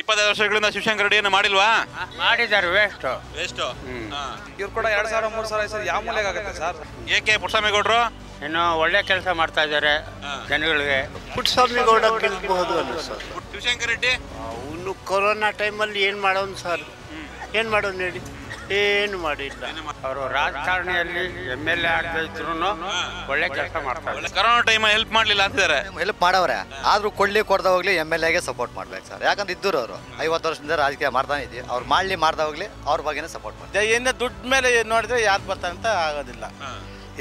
ಇಪ್ಪತ್ತೈದು ವರ್ಷಗಳಿಂದ ಶಿವಶಂಕರ್ ಏನು ಮಾಡಿಲ್ವಾ ಮಾಡಿದ್ದಾರೆ ವೇಸ್ಟ್ ವೇಸ್ಟ್ ಇವ್ರು ಕೂಡ ಎರಡ್ ಸಾವಿರ ಮೂರ್ ಸಾವಿರ ಸರ್ ಯಾವ ಮೂಲೆಗೆ ಆಗುತ್ತೆ ಸರ್ ಏಕೆ ಗೌಡ್ರು ಇನ್ನು ಒಳ್ಳೆ ಕೆಲಸ ಮಾಡ್ತಾ ಇದ್ದಾರೆ ಜನಗಳಿಗೆ ಪುಟ್ಟಸ್ವಾಮಿಗೌಡ ಗೆಲ್ಬಹುದು ಅಲ್ಲ ಸರ್ ಶಿವಶಂಕರ್ ರೆಡ್ಡಿ ಅವನು ಕೊರೋನಾ ಟೈಮಲ್ಲಿ ಏನು ಮಾಡೋನು ಸರ್ ಏನು ಮಾಡೋನು ಹೇಳಿ ಏನು ಮಾಡಿಲ್ಲ ಅವರು ರಾಜಕಾರಣಿಯಲ್ಲಿ ಎಮ್ ಎಲ್ ಎ ಆಗದೆ ಇದ್ರು ಒಳ್ಳೆ ಕೆಲಸ ಮಾಡ್ತಾರೆ ಕರೋನಾ ಟೈಮ್ ಹೆಲ್ಪ್ ಮಾಡಲಿಲ್ಲ ಅಂತಿದ್ದಾರೆ ಹೆಲ್ಪ್ ಮಾಡವ್ರೆ ಆದ್ರೂ ಕೊಡ್ಲಿ ಕೊಡ್ದ ಹೋಗ್ಲಿ ಎಮ್ ಎಲ್ ಎಗೆ ಸಪೋರ್ಟ್ ಮಾಡ್ಬೇಕು ಸರ್ ಯಾಕಂದ್ರೆ ಇದ್ದರು ಅವರು ಐವತ್ತು ವರ್ಷದಿಂದ ರಾಜಕೀಯ ಮಾಡ್ತಾನೆ ಇದ್ದೀವಿ ಅವ್ರು ಮಾಡ್ಲಿ ಮಾಡ್ದ ಹೋಗ್ಲಿ ಅವ್ರ ಬಗ್ಗೆ ಸಪೋರ್ಟ್ ಮಾಡ್ತಾರೆ ಏನೇ ದುಡ್ಡು ಮೇಲೆ ನೋಡಿದ್ರೆ ಯಾರು ಅಂತ ಆಗೋದಿಲ್ಲ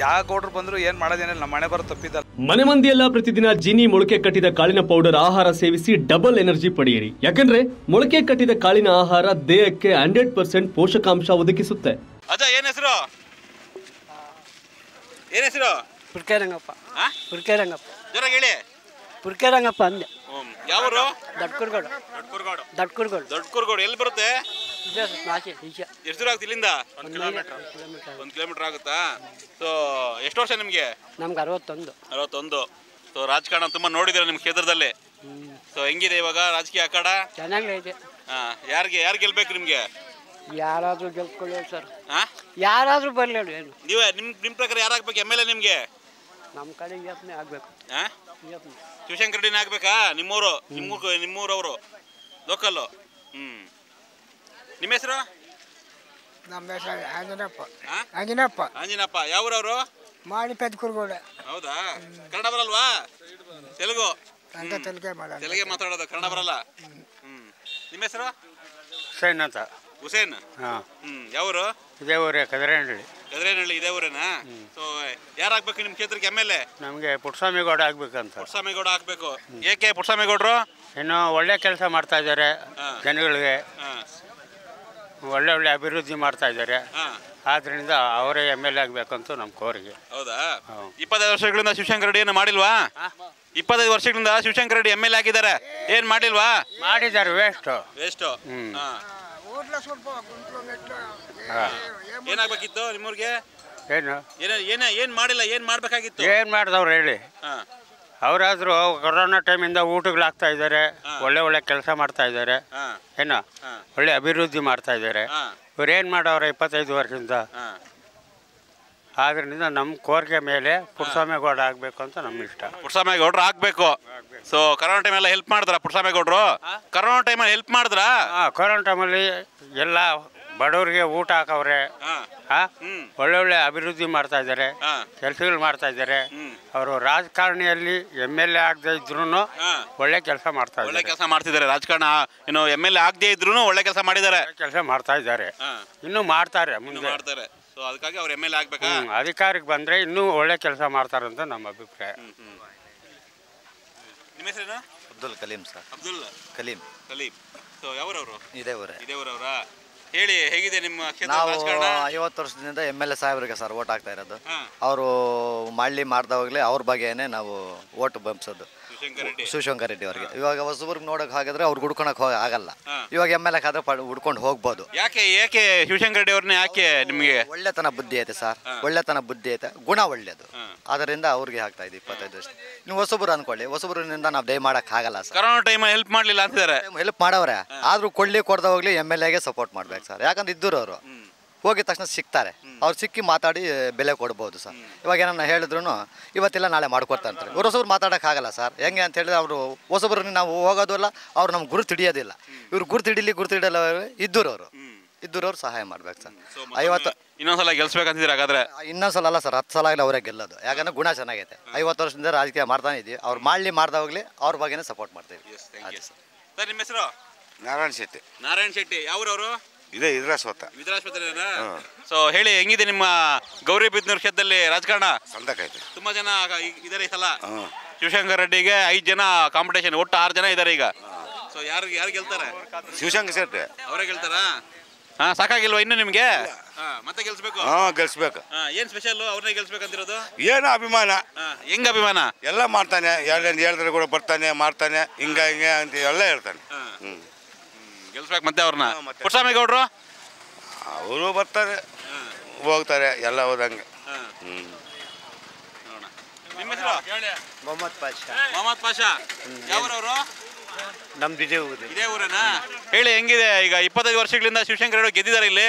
ಯಾವ ಗೌಡ್ರು ಬಂದ್ರು ಏನ್ ಮಾಡೋದೇನಿಲ್ಲ ನಮ್ಮ ಮನೆ ಬರೋ ತಪ್ಪಿದ್ದಲ್ಲ ಮನೆ ಮಂದಿಯೆಲ್ಲ ಪ್ರತಿದಿನ ಜಿನಿ ಮೊಳಕೆ ಕಟ್ಟಿದ ಕಾಳಿನ ಪೌಡರ್ ಆಹಾರ ಸೇವಿಸಿ ಡಬಲ್ ಎನರ್ಜಿ ಪಡೆಯಿರಿ ಯಾಕಂದ್ರೆ ಮೊಳಕೆ ಕಟ್ಟಿದ ಕಾಳಿನ ಆಹಾರ ದೇಹಕ್ಕೆ ಹಂಡ್ರೆಡ್ ಪರ್ಸೆಂಟ್ ಪೋಷಕಾಂಶ ಒದಗಿಸುತ್ತೆ ಅದ ಏನ್ ಹೆಸರು ಏನ್ ಹೆಸರು ಪುರ್ಕೆರಂಗಪ್ಪ ಪುರ್ಕೆರಂಗಪ್ಪ ಜೋರಾಗಿ ಹೇಳಿ ಅಂದೆ ಯಾವರು ದಡ್ಕುರ್ಗೋಡು ದಡ್ಕುರ್ಗೋಡು ದಡ್ಕುರ್ಗೋಡು ದಡ್ಕುರ್ಗೋಡು ಎಲ್ಲಿ ಬರುತ್ತೆ ಸರ್, ಎಷ್ಟು ದೂರ ಆಗುತ್ತೆ ಇಲ್ಲಿಂದ ಒಂದು ಕಿಲೋಮೀಟರ್ ಕಿಲೋಮೀಟರ್ ಒಂದು ಕಿಲೋಮೀಟರ್ ಆಗುತ್ತಾ ಸೊ ಎಷ್ಟು ವರ್ಷ ನಿಮಗೆ ನಮ್ಗೆ ಅರವತ್ತೊಂದು ಅರವತ್ತೊಂದು ಸೊ ರಾಜಕಾರಣ ತುಂಬ ನೋಡಿದ್ದೀರ ನಿಮ್ಮ ಕ್ಷೇತ್ರದಲ್ಲಿ ಹ್ಞೂ ಸೊ ಹೆಂಗಿದೆ ಇವಾಗ ರಾಜಕೀಯ ಅಖಾಡ ಚೆನ್ನಾಗಿದೆ ಹಾ ಯಾರಿಗೆ ಯಾರು ಗೆಲ್ಬೇಕು ನಿಮಗೆ ಯಾರಾದರೂ ಗೆಲ್ಕೊಳ್ಳಿ ಸರ್ ಹಾ ಯಾರಾದರೂ ಬರಲಿ ಏನು ನೀವೇ ನಿಮ್ಮ ನಿಮ್ಮ ಪ್ರಕಾರ ಯಾರಾಗಬೇಕು ಎಮ್ ಎಲ್ ಎ ನಿಮಗೆ ನಮ್ಮ ಕಡೆ ಆಗಬೇಕು ಶಿವಶಂಕರ್ ರೆಡ್ಡಿನೇ ಆಗ್ಬೇಕಾ ನಿಮ್ಮೂರು ನಿಮ್ಮೂರ್ ನಿಮ್ಮೂರವರು ಲೋಕಲ್ ಹ್ಮ್ ನಿಮ್ಮ ಹೆಸರು ನಮ್ಮ ಹೆಸರು ಆಂಜನಪ್ಪ ಆ? ಆಂಜನಪ್ಪ ಮಾಡಿ ಪೆದ್ ಹೌದಾ ಕನ್ನಡ ಬರಲ್ವಾ ತೆಲುಗು ತೆಲುಗೆ ತೆಲುಗೇ ಮಾತಾಡೋದು ಕನ್ನಡ ಬರಲ್ಲ ಹ್ಮ್ ನಿಮ್ಮ ಹೆಸರು ಹುಸೇನ್ ಅಂತ ಹುಸೇನ್ ಹಾಂ ಹ್ಮ್ ಯಾವ್ರು ಇದೇ ಊರೇ ಕದರೇನಹಳ್ಳಿ ಗದ್ರೇನಹಳ್ಳಿ ಇದೇ ಊರೇನಾ ಸೊ ಯಾರಾಗ್ಬೇಕು ನಿಮ್ ಕ್ಷೇತ್ರಕ್ಕೆ ಎಮ್ ಎಲ್ ಎ ನಮಗೆ ಪುಟ್ಸ್ವಾಮಿಗೌಡ ಆಗ್ಬೇಕಂತ ಪುಟ್ಸ್ವಾಮಿಗೌಡ ಆಗ್ಬೇಕು ಏಕೆ ಪುಟ್ಸ್ವಾಮಿಗೌಡ್ರು ಇನ್ನು ಒಳ್ಳೆ ಕೆಲಸ ಮಾಡ್ತಾ ಇದ್ದಾರೆ ಜನಗಳಿಗೆ ಒಳ್ಳೆ ಒಳ್ಳೆ ಅಭಿವೃದ್ಧಿ ಮಾಡ್ತಾ ಇದ್ದಾರೆ ಆದ್ರಿಂದ ಅವರೇ ಎಮ್ ಎಲ್ ಎ ಆಗ್ಬೇಕಂತ ನಮ್ ಕೋರಿಕೆ ಹೌದಾ ಇಪ್ಪತ್ತೈದು ವರ್ಷಗಳಿಂದ ಶಿವಶಂಕರ್ ರೆಡ್ಡಿ ಏನು ಮಾಡಿಲ್ವಾ ಇಪ್ಪತ್ತೈದು ವರ್ಷಗಳಿಂದ Shivashankar Reddy M L A ಆಗಿದ್ದಾರೆ ಏನ್ ಮಾಡಿಲ್ವಾ ಮಾಡಿದ್ದಾರೆ ವೇಸ್ಟ್ ವೇಸ್ಟ್ ಏನಾಗ್ಬೇಕಿತ್ತು ನಿಮ್ಮೂರ್ಗೆ ಏನು ಏನ ಏನು ಮಾಡಿಲ್ಲ ಏನು ಮಾಡಬೇಕಾಗಿತ್ತು ಏನು ಮಾಡಿದವ್ರು ಹೇಳಿ ಅವರಾದ್ರೂ ಕೊರೋನಾ ಟೈಮಿಂದ ಊಟಗಳಾಗ್ತಾ ಇದಾರೆ ಒಳ್ಳೆ ಒಳ್ಳೆ ಕೆಲಸ ಮಾಡ್ತಾ ಇದಾರೆ ಏನು ಒಳ್ಳೆ ಅಭಿವೃದ್ಧಿ ಮಾಡ್ತಾ ಇವ್ರು ಏನ್ ಮಾಡವ್ರ ಇಪ್ಪತ್ತೈದು ವರ್ಷದಿಂದ ಆದ್ರಿಂದ ನಮ್ಮ ಕೋರಿಕೆ ಮೇಲೆ ಪುರಸ್ವಾಮಿಗೌಡ ಆಗಬೇಕು ಅಂತ ನಮ್ಮ ಇಷ್ಟ ಪುರಸ್ವಾಮಿಗೌಡ್ರು ಆಗಬೇಕು ಸೊ ಕರೋನಾ ಟೈಮೆಲ್ಲ ಹೆಲ್ಪ್ ಮಾಡಿದ್ರ ಪುರಸ್ವಾಮಿಗೌಡರು ಕರೋನಾ ಟೈಮಲ್ಲಿ ಹೆಲ್ಪ್ ಮಾಡಿದ್ರ ಕೊರೋನಾ ಟೈಮಲ್ಲಿ ಎಲ್ಲ ಬಡವರಿಗೆ ಊಟ ಹಾಕವ್ರೆ ಒಳ್ಳೊಳ್ಳೆ ಅಭಿವೃದ್ಧಿ ಮಾಡ್ತಾ ಇದ್ದಾರೆ ಕೆಲಸಗಳು ಮಾಡ್ತಾ ಇದ್ದಾರೆ ಅವರು ರಾಜಕಾರಣಿಯಲ್ಲಿ ಎಮ್ ಎಲ್ ಎ ಆಗದೆ ಇದ್ರು ಒಳ್ಳೆ ಕೆಲಸ ಮಾಡ್ತಾ ಒಳ್ಳೆ ಕೆಲಸ ಮಾಡ್ತಿದ್ದಾರೆ ರಾಜಕಾರಣ ಏನು ಎಮ್ ಎಲ್ ಎ ಆಗದೆ ಇದ್ರು ಒಳ್ಳೆ ಕೆಲಸ ಮಾಡಿದ್ದಾರೆ ಕೆಲಸ ಮಾಡ್ತಾ ಇದ್ದಾರೆ ಇನ್ನು ಮಾಡ್ತಾರೆ ಮುಂದೆ ಮಾಡ್ತಾರೆ ಸೊ ಅದಕ್ಕಾಗಿ ಅವ್ರು ಎಮ್ ಎಲ್ ಎ ಅಧಿಕಾರಕ್ಕೆ ಬಂದ್ರೆ ಇನ್ನೂ ಒಳ್ಳೆ ಕೆಲಸ ಮಾಡ್ತಾರೆ ಅಂತ ನಮ್ಮ ಅಭಿಪ್ರಾಯ ಅಬ್ದುಲ್ ಕಲೀಂ ಸರ್ ಅಬ್ದುಲ್ ಕಲೀಂ ಕಲೀಂ ಸೊ ಯಾವ್ರವರು ಇದೇ ಊರೇ ಇದೇ ಊರವರಾ ಹೇಳಿ ಹೇಗಿದೆ ನಿಮ್ಮ ನಾವು ಐವತ್ತು ವರ್ಷದಿಂದ ಎಮ್ ಎಲ್ ಎ ಸಾಹೇಬ್ರಿಗೆ ಸರ್ ಓಟ್ ಆಗ್ತಾ ಇರೋದು ಅವರು ಮಾಡ್ಲಿ ಮಾಡ್ದವಾಗಲೇ ಅವ್ರ ಬಗ್ಗೆನೆ ನಾವು ಓಟ್ ಬಂಪಿಸೋದು ಶಿವಶಂಕರ್ ರೆಡ್ಡಿ ಅವರಿಗೆ ಇವಾಗ ಹೊಸಬರ್ಗ್ ನೋಡಕ್ ಹಾಗಾದ್ರೆ ಅವ್ರು ಹುಡ್ಕೊಳಕ್ ಆಗಲ್ಲ ಇವಾಗ ಎಮ್ ಎಲ್ ಎಕ್ ಆದ್ರೆ ಹುಡ್ಕೊಂಡು ಹೋಗ್ಬೋದು ಯಾಕೆ ಯಾಕೆ ಶಿವಶಂಕರ್ ರೆಡ್ಡಿ ಅವ್ರನ್ನ ಯಾಕೆ ನಿಮಗೆ ಒಳ್ಳೆತನ ಬುದ್ಧಿ ಐತೆ ಸರ್ ಒಳ್ಳೆತನ ಬುದ್ಧಿ ಐತೆ ಗುಣ ಒಳ್ಳೇದು ಅದರಿಂದ ಅವ್ರಿಗೆ ಆಗ್ತಾ ಇದೆ ಇಪ್ಪತ್ತೈದು ವರ್ಷ ನೀವು ಹೊಸಬರು ಅನ್ಕೊಳ್ಳಿ ಹೊಸಬರಿಂದ ನಾವು ದಯ ಮಾಡಕ್ ಆಗಲ್ಲ ಸರ್ ಕರೋನಾ ಟೈಮ್ ಹೆಲ್ಪ್ ಮಾಡ್ಲಿಲ್ಲ ಅಂತಾರೆ ಹೆಲ್ಪ್ ಮಾಡವ್ರೆ ಆದ್ರೂ ಕೊಡ್ಲಿ ಕೊಡ್ದ ಹೋಗ್ಲಿ ಎಮ್ ಎಲ್ ಎಗೆ ಸಪೋರ್ಟ್ ಮಾಡ್ಬೇಕು ಸರ್ ಯಾಕಂದ್ರೆ ಇದ್ದರು ಅವರು ಹೋಗಿದ ತಕ್ಷಣ ಸಿಗ್ತಾರೆ ಅವ್ರು ಸಿಕ್ಕಿ ಮಾತಾಡಿ ಬೆಲೆ ಕೊಡ್ಬೋದು ಸರ್ ಇವಾಗ ಏನನ್ನ ಹೇಳಿದ್ರು ಇವತ್ತೆಲ್ಲ ನಾಳೆ ಮಾಡ್ಕೊಡ್ತಾರೆ ಹೊಸಬ್ರು ಮಾತಾಡೋಕ್ಕಾಗಲ್ಲ ಸರ್ ಹೆಂಗೆ ಅಂತ ಹೇಳಿದ್ರೆ ಅವರು ಹೊಸಬ್ರನ್ನ ನಾವು ಹೋಗೋದಲ್ಲ ಅವ್ರು ನಮ್ಗೆ ಗುರು ತಿಳಿಯೋದಿಲ್ಲ ಇವ್ರು ಗುರು ತಿಡೀಲಿ ಗುರು ಇದ್ದರವ್ರು ಇದ್ದೂರು ಅವರು ಅವ್ರು ಸಹಾಯ ಮಾಡ್ಬೇಕು ಸರ್ ಐವತ್ತು ಇನ್ನೊಂದ್ಸಲ ಗೆಲ್ಸ್ಬೇಕಂತಿದ್ರೆ ಹಾಗಾದ್ರೆ ಇನ್ನೊಂದ್ಸಲ ಅಲ್ಲ ಸರ್ ಹತ್ತು ಸಲ ಆಗಲಿ ಅವರೇ ಗೆಲ್ಲೋದು ಯಾಕಂದ್ರೆ ಗುಣ ಚೆನ್ನಾಗೈತೆ ಐವತ್ತು ವರ್ಷದಿಂದ ರಾಜಕೀಯ ಮಾಡ್ತಾನೆ ಇದ್ದೀವಿ ಅವ್ರು ಮಾಡಲಿ ಹೋಗ್ಲಿ ಅವ್ರ ಬಗ್ಗೆ ಸಪೋರ್ಟ್ ಮಾಡ್ತೀವಿ ಸರ್ ನಿಮ್ಮ ಹೆಸರು ನಾರಾಯಣ ಶೆಟ್ಟಿ ನಾರಾಯಣ ಶೆಟ್ಟಿ ಯಾವ್ರವರು ಇದೇ ಇದ್ರಾಶ್ವತ ಸೊ ಹೇಳಿ ಹೆಂಗಿದೆ ನಿಮ್ಮ ಗೌರಿ ಬಿದ್ನೂರು ಕ್ಷೇತ್ರದಲ್ಲಿ ರಾಜಕಾರಣ ಸಂದಕಾಯ್ತು ತುಂಬಾ ಜನ ಇದಾರೆ ಈ ಸಲ ಶಿವಶಂಕರ್ ರೆಡ್ಡಿಗೆ ಐದು ಜನ ಕಾಂಪಿಟೇಷನ್ ಒಟ್ಟು ಆರು ಜನ ಇದ್ದಾರೆ ಈಗ ಸೊ ಯಾರು ಯಾರು ಗೆಲ್ತಾರೆ ಶಿವಶಂಕರ್ ಶೆಟ್ಟಿ ಅವರೇ ಗೆಲ್ತಾರ ಹಾ ಸಾಕಾಗಿಲ್ವಾ ಇನ್ನು ನಿಮ್ಗೆ ಮತ್ತೆ ಗೆಲ್ಸ್ಬೇಕು ಹಾ ಗೆಲ್ಸ್ಬೇಕು ಹಾ, ಏನ್ ಸ್ಪೆಷಲ್ ಅವ್ರನ್ನೇ ಗೆಲ್ಸ್ಬೇಕಂತಿರೋದು ಏನು ಅಭಿಮಾನ ಹೆಂಗ ಹೆಂಗ್ ಅಭಿಮಾನ ಎಲ್ಲ ಮಾಡ್ತಾನೆ ಎರಡು ಹೇಳಿದ್ರೆ ಕೂಡ ಬರ್ತಾನೆ ಮಾಡ್ತಾನೆ ಹಿಂಗ ಹಿಂಗೆ ಅಂತ ಎಲ್ಲ ಹೇಳ್ತಾನೆ ಹ್ಮ್ ಸೋಲಿಸ್ಬೇಕು ಮತ್ತೆ ಅವ್ರನ್ನ ಪುಟ್ಟಸ್ವಾಮಿ ಗೌಡ್ರು ಅವರು ಬರ್ತಾರೆ ಹೋಗ್ತಾರೆ ಎಲ್ಲ ಹೋದಂಗೆ ನಿಮ್ಮ ಹೆಸರು ಮೊಹಮ್ಮದ್ ನಮ್ದು ಹೇಳಿ ಹೆಂಗಿದೆ ಈಗ ಇಪ್ಪತ್ತೈದು ವರ್ಷಗಳಿಂದ ಶಿವಶಂಕರ್ ಅವರು ಗೆದ್ದಿದ್ದಾರೆ ಇಲ್ಲಿ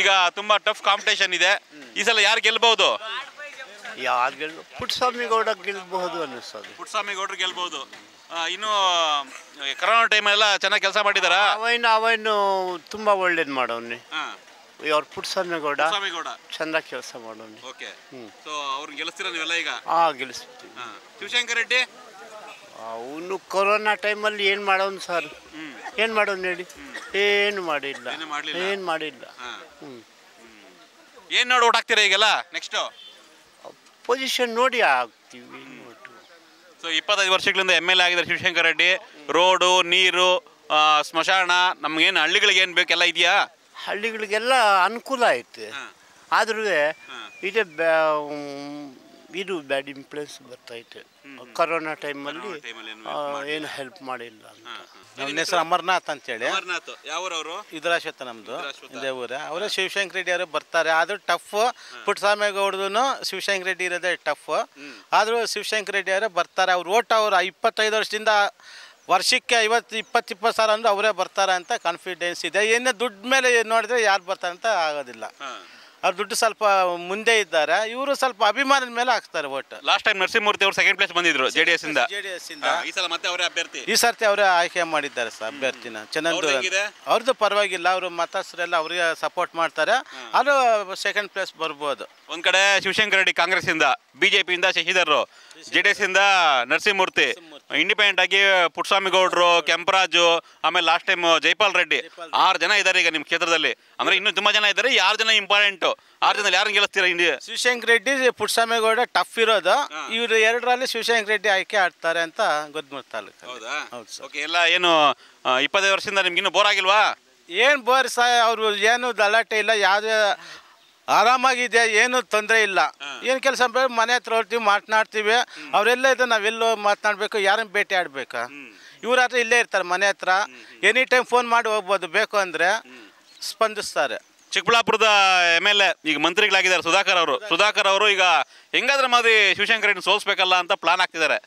ಈಗ ತುಂಬಾ ಟಫ್ ಕಾಂಪಿಟೇಷನ್ ಇದೆ ಈ ಸಲ ಯಾರು ಗೆಲ್ಬಹುದು ಯಾರು ಗೆಲ್ಬಹುದು ಪುಟ್ಟಸ್ವಾಮಿ ಗೌಡ ಗೆಲ್ಬಹುದು ಅನ್ನಿಸ್ತದೆ ಪುಟ್ಟಸ್ವಾಮಿ ಗೌಡ್ರು ಗೆಲ್ಬಹುದು ಇನ್ನು ಕರೋನಾ ಟೈಮೆಲ್ಲ ಚೆನ್ನಾಗಿ ಕೆಲಸ ಮಾಡಿದಾರಾ ಅವನು ಅವನು ತುಂಬ ಒಳ್ಳೇದು ಮಾಡೋನೆ ಅವ್ರ ಪುಟ್ಸನ್ನಗೌಡ ಚೆನ್ನಾಗಿ ಕೆಲಸ ಮಾಡೋಣ ಓಕೆ ಸೊ ಅವ್ರನ್ನ ಗೆಲ್ಲಿಸ್ತೀರಾ ನೀವೆಲ್ಲ ಈಗ ಹಾಂ ಶಿವಶಂಕರ್ ರೆಡ್ಡಿ ಅವನು ಕೊರೋನಾ ಟೈಮಲ್ಲಿ ಏನು ಮಾಡೋಣ ಸರ್ ಏನು ಮಾಡೋಣ ಹೇಳಿ ಏನು ಮಾಡಿಲ್ಲ ಏನು ಮಾಡಿಲ್ಲ ಹ್ಞೂ ಏನು ನೋಡಿ ಓಟ್ ಹಾಕ್ತೀರಾ ಈಗೆಲ್ಲ ನೆಕ್ಸ್ಟು ಪೊಸಿಷನ್ ನೋಡಿ ಆಗ್ತೀವಿ ಸೊ ಇಪ್ಪತ್ತೈದು ವರ್ಷಗಳಿಂದ ಎಮ್ ಎಲ್ ಎ ಆಗಿದ್ದಾರೆ ಶಿವಶಂಕರ್ ರೆಡ್ಡಿ ರೋಡು ನೀರು ಸ್ಮಶಾನ ನಮ್ಗೇನು ಹಳ್ಳಿಗಳಿಗೇನು ಬೇಕೆಲ್ಲ ಇದೆಯಾ ಹಳ್ಳಿಗಳಿಗೆಲ್ಲ ಅನುಕೂಲ ಐತೆ ಆದ್ರೂ ಇದು ಇದು ಬ್ಯಾಡ್ ಇಂಪ್ಲೂಯೆನ್ಸ್ ಬರ್ತೈತೆ ಕರೋನಾ ಟೈಮಲ್ಲಿ ಏನು ಹೆಲ್ಪ್ ಮಾಡಿಲ್ಲ ನಮ್ಮ ಹೆಸರು ಅಮರ್ನಾಥ್ ಅಂತೇಳಿ ಹೇಳಿ ಯಾವ್ರವರು ಇದ್ರಾಶ್ವತ ನಮ್ಮದು ಇದೇ ಊರ ಅವರು ಶಿವಶಂಕರ್ ರೆಡ್ಡಿ ಅವರು ಬರ್ತಾರೆ ಆದರೂ ಟಫ್ ಪುಟ್ಟಸ್ವಾಮಿಗೌಡ್ದು ಶಿವಶಂಕರ್ ರೆಡ್ಡಿ ಇರೋದೇ ಟಫ್ ಆದರೂ ಶಿವಶಂಕರ್ ರೆಡ್ಡಿ ಅವರು ಬರ್ತಾರೆ ಅವ್ರು ಓಟ್ ಅವರು ಇಪ್ಪತ್ತೈದು ವರ್ಷದಿಂದ ವರ್ಷಕ್ಕೆ ಐವತ್ತು ಇಪ್ಪತ್ತು ಇಪ್ಪತ್ತು ಸಾವಿರ ಅಂದ್ರೆ ಅವರೇ ಬರ್ತಾರೆ ಅಂತ ಕಾನ್ಫಿಡೆನ್ಸ್ ಇದೆ ಏನೇ ದುಡ್ಡು ಮೇಲೆ ನೋಡಿದ್ರೆ ಯಾರು ಬರ್ತಾರೆ ಅಂತ ಆಗೋದಿಲ್ಲ ಅವ್ರು ದುಡ್ಡು ಸ್ವಲ್ಪ ಮುಂದೆ ಇದ್ದಾರೆ ಇವರು ಸ್ವಲ್ಪ ಅಭಿಮಾನದ ಮೇಲೆ ಹಾಕ್ತಾರೆ ಓಟ್ ಲಾಸ್ಟ್ ಟೈಮ್ ನರಸಿಂಹಮೂರ್ತಿ ಅವರು ಸೆಕೆಂಡ್ ಪ್ಲೇಸ್ ಬಂದಿದ್ರು ಜೆಡಿಎಸ್ ಇಂದ ಜೆಡಿಎಸ್ ಇಂದ ಈ ಸಲ ಮತ್ತೆ ಅಭ್ಯರ್ಥಿ ಈ ಸರ್ತಿ ಅವರೇ ಆಯ್ಕೆ ಮಾಡಿದ್ದಾರೆ ಸರ್ ಅಭ್ಯರ್ಥಿನ ಚೆನ್ನಾಗಿ ಅವ್ರದ್ದು ಪರವಾಗಿಲ್ಲ ಅವರು ಮತಸ್ಥರೆಲ್ಲ ಅವರಿಗೆ ಸಪೋರ್ಟ್ ಮಾಡ್ತಾರೆ ಅದು ಸೆಕೆಂಡ್ ಪ್ಲೇಸ್ ಬರ್ಬೋದು ಒಂದ್ ಕಡೆ ಶಿವಶಂಕರ್ ರೆಡ್ಡಿ ಕಾಂಗ್ರೆಸ್ ಇಂದ ಬಿಜೆಪಿ ಇಂದ ಶಶಿಧರ್ ಜೆಡಿಎಸ್ ಇಂದ ನರಸಿಂಹಮೂರ್ತಿ ಇಂಡಿಪೆಂಡೆಂಟ್ ಆಗಿ ಪುಟ್ಸ್ವಾಮಿ ಗೌಡ್ರು ಕೆಂಪರಾಜು ಆಮೇಲೆ ಲಾಸ್ಟ್ ಟೈಮ್ ಜೈಪಾಲ್ ರೆಡ್ಡಿ ಆರು ಜನ ಇದ್ದಾರೆ ಈಗ ನಿಮ್ಮ ಕ್ಷೇತ್ರದಲ್ಲಿ ಅಂದ್ರೆ ಇನ್ನು ತುಂಬಾ ಜನ ಇದ್ದಾರೆ ಯಾರು ಜನ ಇಂಪಾರ್ಟೆಂಟ್ ಇಬ್ರು ಆರು ಜನ ಯಾರು ಗೆಲ್ಲಿಸ್ತೀರಾ ಇಂಡಿಯಾ ಶಿವಶಂಕರ್ ರೆಡ್ಡಿ ಪುಟ್ಸಾಮೇಗೌಡ ಟಫ್ ಇರೋದು ಇವ್ರು ಎರಡರಲ್ಲಿ ಶಿವಶಂಕರ್ ರೆಡ್ಡಿ ಆಯ್ಕೆ ಆಡ್ತಾರೆ ಅಂತ ಗೊದ್ಮೂರ್ ತಾಲೂಕು ಹೌದಾ ಹೌದು ಸರ್ ಓಕೆ ಎಲ್ಲ ಏನು ಇಪ್ಪತ್ತೈದು ವರ್ಷದಿಂದ ನಿಮ್ಗೆ ಇನ್ನೂ ಬೋರ್ ಆಗಿಲ್ವಾ ಏನು ಬೋರ್ ಸಹ ಅವರು ಏನು ಗಲಾಟೆ ಇಲ್ಲ ಯಾವುದೇ ಆರಾಮಾಗಿದೆ ಏನು ತೊಂದರೆ ಇಲ್ಲ ಏನು ಕೆಲಸ ಮನೆ ಹತ್ರ ಹೋಗ್ತೀವಿ ಮಾತನಾಡ್ತೀವಿ ಅವರೆಲ್ಲ ಇದು ನಾವೆಲ್ಲೋ ಮಾತನಾಡ್ಬೇಕು ಯಾರನ್ನ ಭೇಟಿ ಆಡ್ಬೇಕ ಇವ್ರ ಹತ್ರ ಇಲ್ಲೇ ಇರ್ತಾರೆ ಮನೆ ಹತ್ರ ಎನಿ ಟೈಮ್ ಫೋನ್ ಮಾಡಿ ಹೋಗ್ಬೋದು ಬೇಕು ಅಂದರೆ ಸ್ಪಂದಿಸ್ತಾರೆ ಚಿಕ್ಕಬಳ್ಳಾಪುರದ ಎಮ್ ಎಲ್ ಎ ಈಗ ಮಂತ್ರಿಗಳಾಗಿದ್ದಾರೆ ಸುಧಾಕರ್ ಅವರು ಸುಧಾಕರ್ ಅವರು ಈಗ ಹೆಂಗಾದ್ರೆ ಮಾದಿ ಶಿವಶಂಕರನ್ನು ಸೋಲ್ಸ್ಬೇಕಲ್ಲ ಅಂತ ಪ್ಲಾನ್ ಹಾಕ್ತಿದ್ದಾರೆ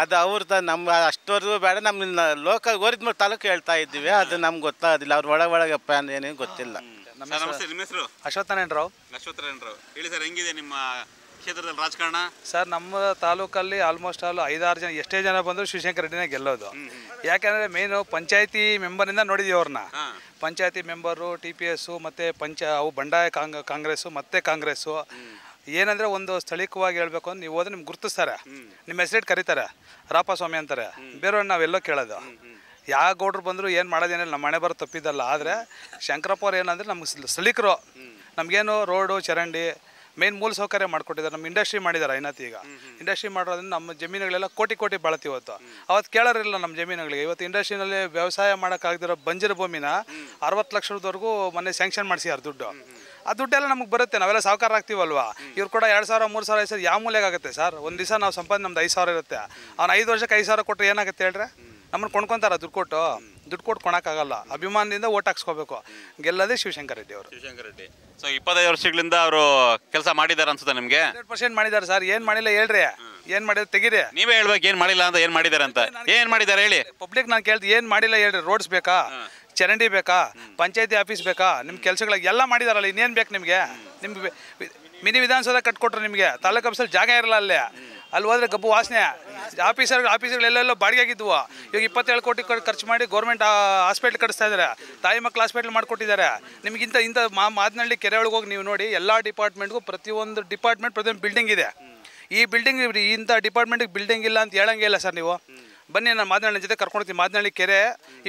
ಅದು ಅವ್ರದ್ದು ನಮ್ಮ ಅಷ್ಟವರೆಗೂ ಬೇಡ ನಮ್ಮ ಲೋಕಲ್ ಮೇಲೆ ತಾಲೂಕು ಹೇಳ್ತಾ ಇದ್ದೀವಿ ಅದು ನಮ್ಗೆ ಗೊತ್ತಾಗೋದಿಲ್ಲ ಅವ್ರ ಒಳಗೆ ಒಳಗಪ್ಪ ಪ್ಯಾನ್ ಏನೇನು ಗೊತ್ತಿಲ್ಲ ನಮ್ಮ ಹೆಸರು ಅಶ್ವತ್ಥನಾರಾಯಣರಾವ್ ರಾವ್ ಹೇಳಿ ಸರ್ ನಿಮ್ಮ ಕ್ಷೇತ್ರದಲ್ಲಿ ರಾಜಕಾರಣ ಸರ್ ನಮ್ಮ ತಾಲೂಕಲ್ಲಿ ಆಲ್ಮೋಸ್ಟ್ ಆಲ್ ಐದಾರು ಜನ ಎಷ್ಟೇ ಜನ ಬಂದರೂ ಶಿವಶಂಕರ್ ರೆಡ್ಡಿನೇ ಗೆಲ್ಲೋದು ಯಾಕೆಂದರೆ ಮೇನು ಪಂಚಾಯತಿ ಮೆಂಬರಿಂದ ನೋಡಿದೀವಿ ಅವ್ರನ್ನ ಪಂಚಾಯತಿ ಮೆಂಬರು ಟಿ ಪಿ ಎಸ್ಸು ಮತ್ತು ಪಂಚ ಅವು ಬಂಡಾಯ ಕಾಂಗ್ ಕಾಂಗ್ರೆಸ್ಸು ಮತ್ತು ಕಾಂಗ್ರೆಸ್ಸು ಏನಂದರೆ ಒಂದು ಸ್ಥಳೀಯವಾಗಿ ಹೇಳಬೇಕು ಅಂದ್ರೆ ನೀವು ಹೋದ್ರೆ ನಿಮ್ಗೆ ಗುರ್ತಿಸ್ತಾರೆ ನಿಮ್ಮ ಹೆಸರಿಟ್ಟು ಕರೀತಾರೆ ರಾಪಸ್ವಾಮಿ ಅಂತಾರೆ ಬೇರೆಯವ್ರನ್ನ ನಾವೆಲ್ಲೋ ಕೇಳೋದು ಯಾವ ಗೌಡ್ರು ಬಂದರೂ ಏನು ಮಾಡೋದೇನಿಲ್ಲ ನಮ್ಮ ಮನೆ ಬರೋ ತಪ್ಪಿದ್ದಲ್ಲ ಆದರೆ ಶಂಕರಪ್ಪ ಅವ್ರು ಏನಂದ್ರೆ ನಮ್ಗೆ ಸ್ಥಳೀಕರು ನಮಗೇನು ರೋಡು ಚರಂಡಿ ಮೇನ್ ಮೂಲ ಸೌಕರ್ಯ ಮಾಡಿಕೊಟ್ಟಿದ್ದಾರೆ ನಮ್ಮ ಇಂಡಸ್ಟ್ರಿ ಮಾಡಿದ್ದಾರೆ ಐನಾತಿ ಈಗ ಇಂಡಸ್ಟ್ರಿ ಮಾಡೋದ್ರಿಂದ ನಮ್ಮ ಜಮೀನುಗಳೆಲ್ಲ ಕೋಟಿ ಕೋಟಿ ಬಳತಿ ಇವತ್ತು ಅವತ್ತು ಕೇಳೋರಿಲ್ಲ ನಮ್ಮ ಜಮೀನುಗಳಿಗೆ ಇವತ್ತು ಇಂಡಸ್ಟ್ರಿನಲ್ಲಿ ವ್ಯವಸಾಯ ಮಾಡೋಕ್ಕಾಗದಿರೋ ಬಂಜರ ಭೂಮಿನ ಅರವತ್ತು ಲಕ್ಷದವರೆಗೂ ಮೊನ್ನೆ ಸ್ಯಾಂಕ್ಷನ್ ಮಾಡಿಸಿದ್ದಾರೆ ದುಡ್ಡು ಆ ದುಡ್ಡೆಲ್ಲ ನಮಗೆ ಬರುತ್ತೆ ನಾವೆಲ್ಲ ಸಾವುಕಾರ ಆಗ್ತೀವಲ್ವಾ ಇವ್ರು ಕೂಡ ಎರಡು ಸಾವಿರ ಮೂರು ಸಾವಿರ ಐದು ಯಾವ ಮೂಲೆಗಾಗುತ್ತೆ ಸರ್ ಒಂದು ದಿವಸ ನಾವು ಸಂಪಾದನೆ ನಮ್ದು ಐದು ಸಾವಿರ ಇರುತ್ತೆ ಅವ್ನು ಐದು ವರ್ಷಕ್ಕೆ ಐದು ಸಾವಿರ ಕೊಟ್ಟರೆ ಏನಾಗುತ್ತೆ ಹೇಳ್ರೆ ನಮ್ಮನ್ನು ಕೊಂಡ್ಕೊತಾರೆ ದುಡ್ಡು ಕೊಟ್ಟು ದುಡ್ಡು ಕೊಟ್ಟು ಕೊಣಕ್ಕಾಗಲ್ಲ ಅಭಿಮಾನದಿಂದ ಓಟ್ ಹಾಕ್ಸ್ಕೋಬೇಕು ಗೆಲ್ಲದೇ ಶಿವಶಂಕರ್ ರೆಡ್ಡಿ ಅವರು ಶಿವಶಂಕರ್ ರೆಡ್ಡಿ ಸೊ ಇಪ್ಪತ್ತೈದು ವರ್ಷಗಳಿಂದ ಅವರು ಕೆಲಸ ಮಾಡಿದ್ದಾರೆ ಅನ್ಸುತ್ತೆ ನಿಮಗೆ ಪರ್ಸೆಂಟ್ ಮಾಡಿದ್ದಾರೆ ಸರ್ ಏನು ಮಾಡಿಲ್ಲ ಹೇಳ್ರಿ ಏನು ಮಾಡಿದ್ರೆ ತೆಗೀರಿ ನೀವೇ ಹೇಳ್ಬೇಕು ಏನು ಮಾಡಿಲ್ಲ ಅಂತ ಏನು ಮಾಡಿದ್ದಾರೆ ಅಂತ ಏನು ಮಾಡಿದ್ದಾರೆ ಹೇಳಿ ಪಬ್ಲಿಕ್ ನಾನು ಕೇಳ್ದು ಏನು ಮಾಡಿಲ್ಲ ಹೇಳ್ರಿ ರೋಡ್ಸ್ ಬೇಕಾ ಚರಂಡಿ ಬೇಕಾ ಪಂಚಾಯತಿ ಆಫೀಸ್ ಬೇಕಾ ನಿಮ್ಮ ಕೆಲಸಗಳಿಗೆ ಎಲ್ಲ ಮಾಡಿದಾರಲ್ಲ ಇನ್ನೇನು ಬೇಕು ನಿಮಗೆ ನಿಮ್ಗೆ ಮಿನಿ ವಿಧಾನಸೌಧ ಕೊಟ್ರು ನಿಮಗೆ ತಾಲೂಕು ಆಫೀಸಲ್ಲಿ ಜಾಗ ಇರಲ್ಲ ಅಲ್ಲಿ ಅಲ್ಲಿ ಹೋದ್ರೆ ಗಬ್ಬು ವಾಸನೆ ಆಫೀಸರ್ ಆಫೀಸರ್ಗಳೆಲ್ಲೆಲ್ಲೋ ಬಾಡಿಗೆ ಆಗಿದ್ವು ಇವಾಗ ಇಪ್ಪತ್ತೇಳು ಕೋಟಿ ಖರ್ಚು ಮಾಡಿ ಗೌರ್ಮೆಂಟ್ ಹಾಸ್ಪಿಟ್ಲ್ ಕಟ್ಟಿಸ್ತಾ ಇದ್ದಾರೆ ತಾಯಿ ಮಕ್ಳು ಹಾಸ್ಪಿಟ್ಲ್ ಮಾಡಿಕೊಟ್ಟಿದ್ದಾರೆ ನಿಮಗಿಂತ ಇಂಥ ಮಾ ಮಾದನಹಳ್ಳಿ ಕೆರೆ ಒಳಗೆ ಹೋಗಿ ನೀವು ನೋಡಿ ಎಲ್ಲ ಡಿಪಾರ್ಟ್ಮೆಂಟ್ಗೂ ಪ್ರತಿಯೊಂದು ಡಿಪಾರ್ಟ್ಮೆಂಟ್ ಪ್ರತಿಯೊಂದು ಬಿಲ್ಡಿಂಗ್ ಇದೆ ಈ ಬಿಲ್ಡಿಂಗ್ ಇಂಥ ಡಿಪಾರ್ಟ್ಮೆಂಟಿಗೆ ಬಿಲ್ಡಿಂಗ್ ಇಲ್ಲ ಅಂತ ಇಲ್ಲ ಸರ್ ನೀವು ಬನ್ನಿ ನಾನು ಮಾದನಹಳ್ಳಿ ಜೊತೆ ಕರ್ಕೊಂಡೋಗ್ತೀನಿ ಮಾದನಹಳ್ಳಿ ಕೆರೆ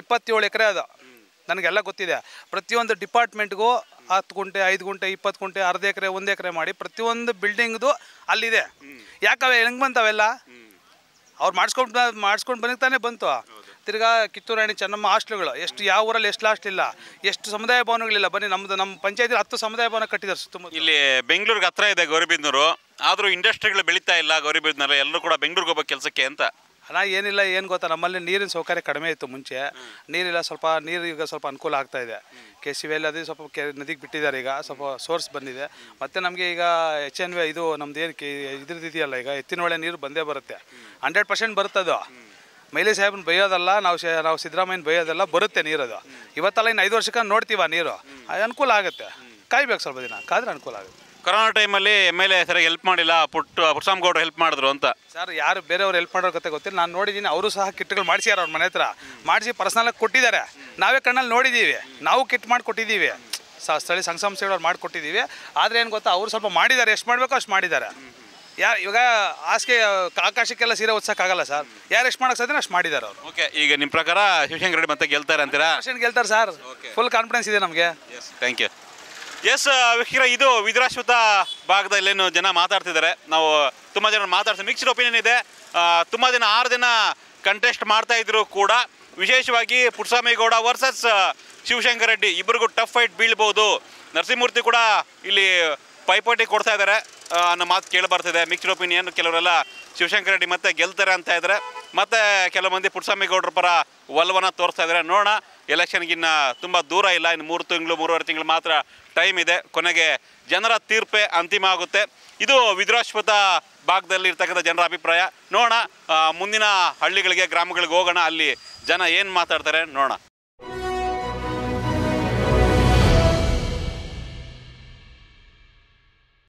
ಇಪ್ಪತ್ತೇಳು ಎಕರೆ ಅದು ನನಗೆಲ್ಲ ಗೊತ್ತಿದೆ ಪ್ರತಿಯೊಂದು ಡಿಪಾರ್ಟ್ಮೆಂಟ್ಗೂ ಹತ್ತು ಗುಂಟೆ ಐದು ಗುಂಟೆ ಇಪ್ಪತ್ತು ಗುಂಟೆ ಅರ್ಧ ಎಕರೆ ಒಂದು ಎಕರೆ ಮಾಡಿ ಪ್ರತಿಯೊಂದು ಬಿಲ್ಡಿಂಗ್ದು ಅಲ್ಲಿದೆ ಯಾಕವೆ ಹೆಂಗ್ ಬಂತಾವೆಲ್ಲ ಅವ್ರು ಮಾಡಿಸ್ಕೊಂಡು ಮಾಡಿಸ್ಕೊಂಡು ಬಂದಕ್ಕೆ ತಾನೇ ಬಂತು ತಿರ್ಗಾ ಕಿತ್ತೂರು ರಾಣಿ ಚೆನ್ನಮ್ಮ ಹಾಸ್ಟ್ಲುಗಳು ಎಷ್ಟು ಯಾವ ಊರಲ್ಲಿ ಎಷ್ಟು ಲಾಸ್ಟ್ ಇಲ್ಲ ಎಷ್ಟು ಸಮುದಾಯ ಭವನಗಳಿಲ್ಲ ಬನ್ನಿ ನಮ್ಮದು ನಮ್ಮ ಪಂಚಾಯತಿ ಹತ್ತು ಸಮುದಾಯ ಭವನ ಕಟ್ಟಿದ್ದಾರೆ ಸುತ್ತಮುತ್ತ ಇಲ್ಲಿ ಬೆಂಗಳೂರಿಗೆ ಹತ್ರ ಇದೆ ಗೌರಿಬಿದ್ನೂರು ಆದರೂ ಇಂಡಸ್ಟ್ರಿಗಳು ಬೆಳೀತಾ ಇಲ್ಲ ಗೌರಿಬಿದ್ನೂರು ಎಲ್ಲರೂ ಕೂಡ ಬೆಂಗಳೂರಿಗೆ ಹೋಗೋ ಕೆಲಸಕ್ಕೆ ಅಂತ ಅಣ್ಣ ಏನಿಲ್ಲ ಏನು ಗೊತ್ತಾ ನಮ್ಮಲ್ಲಿ ನೀರಿನ ಸೌಕರ್ಯ ಕಡಿಮೆ ಇತ್ತು ಮುಂಚೆ ನೀರಿಲ್ಲ ಸ್ವಲ್ಪ ನೀರು ಈಗ ಸ್ವಲ್ಪ ಅನುಕೂಲ ಆಗ್ತಾ ಇದೆ ಕೆ ಸಿ ವಿಯಲ್ಲಿ ಅದು ಸ್ವಲ್ಪ ಕೆ ನದಿಗೆ ಬಿಟ್ಟಿದ್ದಾರೆ ಈಗ ಸ್ವಲ್ಪ ಸೋರ್ಸ್ ಬಂದಿದೆ ಮತ್ತು ನಮಗೆ ಈಗ ಎಚ್ ಎನ್ ವಿ ಇದು ನಮ್ದು ಏನು ಕೆ ಇದ್ರದ್ದಿದೆಯಲ್ಲ ಈಗ ಎತ್ತಿನೊಳೆ ನೀರು ಬಂದೇ ಬರುತ್ತೆ ಹಂಡ್ರೆಡ್ ಪರ್ಸೆಂಟ್ ಬರುತ್ತದು ಮೈಲಿ ಸಾಹೇಬ್ನ ಬೈಯೋದಲ್ಲ ನಾವು ಶ ನಾವು ಸಿದ್ದರಾಮಯ್ಯನ ಬೈಯೋದಲ್ಲ ಬರುತ್ತೆ ನೀರದು ಇವತ್ತಲ್ಲ ಇನ್ನು ಐದು ವರ್ಷಕ್ಕೆ ನೋಡ್ತೀವ ನೀರು ಅನುಕೂಲ ಆಗುತ್ತೆ ಕಾಯ್ಬೇಕು ಸ್ವಲ್ಪ ದಿನ ಕಾದ್ರೆ ಅನುಕೂಲ ಆಗುತ್ತೆ ಕೊರೋನಾ ಟೈಮಲ್ಲಿ ಎಮ್ ಎಲ್ ಎ ಸರಿಯಾಗಿ ಹೆಲ್ಪ್ ಮಾಡಿಲ್ಲ ಪುಟ್ಟು ಪುರುಸಾಮ್ ಗೌಡ್ರು ಹೆಲ್ಪ್ ಮಾಡಿದ್ರು ಅಂತ ಸರ್ ಯಾರು ಬೇರೆಯವ್ರು ಹೆಲ್ಪ್ ಮಾಡೋರು ಕತೆ ಗೊತ್ತಿಲ್ಲ ನಾನು ನೋಡಿದ್ದೀನಿ ಅವರು ಸಹ ಕಿಟ್ಗಳು ಮಾಡಿಸ್ಯಾರ ಅವ್ರ ಮನೆ ಹತ್ರ ಮಾಡಿಸಿ ಪರ್ಸ್ನಲಾಗಿ ಕೊಟ್ಟಿದ್ದಾರೆ ನಾವೇ ಕಣ್ಣಲ್ಲಿ ನೋಡಿದ್ದೀವಿ ನಾವು ಕಿಟ್ ಮಾಡಿ ಕೊಟ್ಟಿದ್ದೀವಿ ಸ್ಥಳೀಯ ಸಂಘ ಸಂಸ್ಥೆಗಳು ಮಾಡಿಕೊಟ್ಟಿದ್ದೀವಿ ಆದರೆ ಏನು ಗೊತ್ತಾ ಅವರು ಸ್ವಲ್ಪ ಮಾಡಿದ್ದಾರೆ ಎಷ್ಟು ಮಾಡಬೇಕು ಅಷ್ಟು ಮಾಡಿದ್ದಾರೆ ಯಾ ಇವಾಗ ಹಾಸಿಗೆ ಆಕಾಶಕ್ಕೆಲ್ಲ ಸೀರೆ ಓದ್ಸೋಕ್ಕಾಗಲ್ಲ ಸರ್ ಯಾರು ಎಷ್ಟು ಮಾಡಕ್ಕೆ ಸಾಧ್ಯ ಅಷ್ಟು ಮಾಡಿದ್ದಾರೆ ಅವರು ಓಕೆ ಈಗ ನಿಮ್ಮ ಪ್ರಕಾರ ಶಿವಶಂಕರ ರೆಡ್ಡಿ ಮತ್ತೆ ಗೆಲ್ತಾರೆ ಅಂತೀರಾ ಗೆಲ್ತಾರೆ ಸರ್ ಫುಲ್ ಕಾನ್ಫಿಡೆನ್ಸ್ ಇದೆ ನಮಗೆ ಥ್ಯಾಂಕ್ ಯು ಎಸ್ uh, ವೀಕ್ಷಕರ ಇದು ವಿದ್ರಾಶ್ವತ ಭಾಗದಲ್ಲೇನು ಜನ ಮಾತಾಡ್ತಿದ್ದಾರೆ ನಾವು ತುಂಬ ಜನ ಮಾತಾಡ್ತೀವಿ ಮಿಕ್ಸ್ಡ್ ಒಪಿನಿಯನ್ ಇದೆ ತುಂಬ ದಿನ ಆರು ದಿನ ಕಂಟೆಸ್ಟ್ ಮಾಡ್ತಾ ಇದ್ರು ಕೂಡ ವಿಶೇಷವಾಗಿ ಗೌಡ ವರ್ಸಸ್ ಶಿವಶಂಕರ ರೆಡ್ಡಿ ಇಬ್ಬರಿಗೂ ಟಫ್ ಫೈಟ್ ಬೀಳ್ಬೋದು ನರಸಿಂಹಮೂರ್ತಿ ಕೂಡ ಇಲ್ಲಿ ಪೈಪೋಟಿ ಕೊಡ್ತಾ ಇದ್ದಾರೆ ಅನ್ನೋ ಮಾತು ಕೇಳಿ ಬರ್ತಿದೆ ಮಿಕ್ಸ್ಡ್ ಒಪಿನಿಯನ್ ಕೆಲವರೆಲ್ಲ ಶಿವಶಂಕರ ರೆಡ್ಡಿ ಮತ್ತೆ ಗೆಲ್ತಾರೆ ಅಂತ ಇದ್ದಾರೆ ಮತ್ತೆ ಕೆಲವು ಮಂದಿ ಗೌಡ್ರ ಪರ ಒಲವನ್ನು ತೋರಿಸ್ತಾ ಇದ್ದಾರೆ ನೋಡೋಣ ಎಲೆಕ್ಷನ್ಗಿನ್ನ ತುಂಬ ದೂರ ಇಲ್ಲ ಇನ್ನು ಮೂರು ತಿಂಗಳು ಮೂರುವರೆ ತಿಂಗಳು ಮಾತ್ರ ಟೈಮ್ ಇದೆ ಕೊನೆಗೆ ಜನರ ತೀರ್ಪೆ ಅಂತಿಮ ಆಗುತ್ತೆ ಇದು ವಿದ್ರಾಶ್ವತ ಭಾಗದಲ್ಲಿ ಇರ್ತಕ್ಕಂಥ ಜನರ ಅಭಿಪ್ರಾಯ ನೋಡೋಣ ಮುಂದಿನ ಹಳ್ಳಿಗಳಿಗೆ ಗ್ರಾಮಗಳಿಗೆ ಹೋಗೋಣ ಅಲ್ಲಿ ಜನ ಏನು ಮಾತಾಡ್ತಾರೆ ನೋಡೋಣ